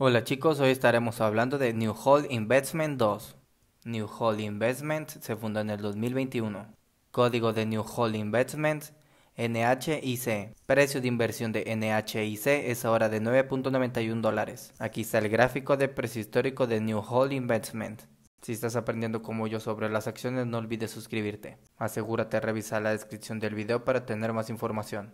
Hola chicos, hoy estaremos hablando de New Hall Investment 2. New Hall Investment se fundó en el 2021. Código de New Hall Investment NHIC. Precio de inversión de NHIC es ahora de 9.91 dólares. Aquí está el gráfico de precio histórico de New Hall Investment. Si estás aprendiendo como yo sobre las acciones, no olvides suscribirte. Asegúrate de revisar la descripción del video para tener más información.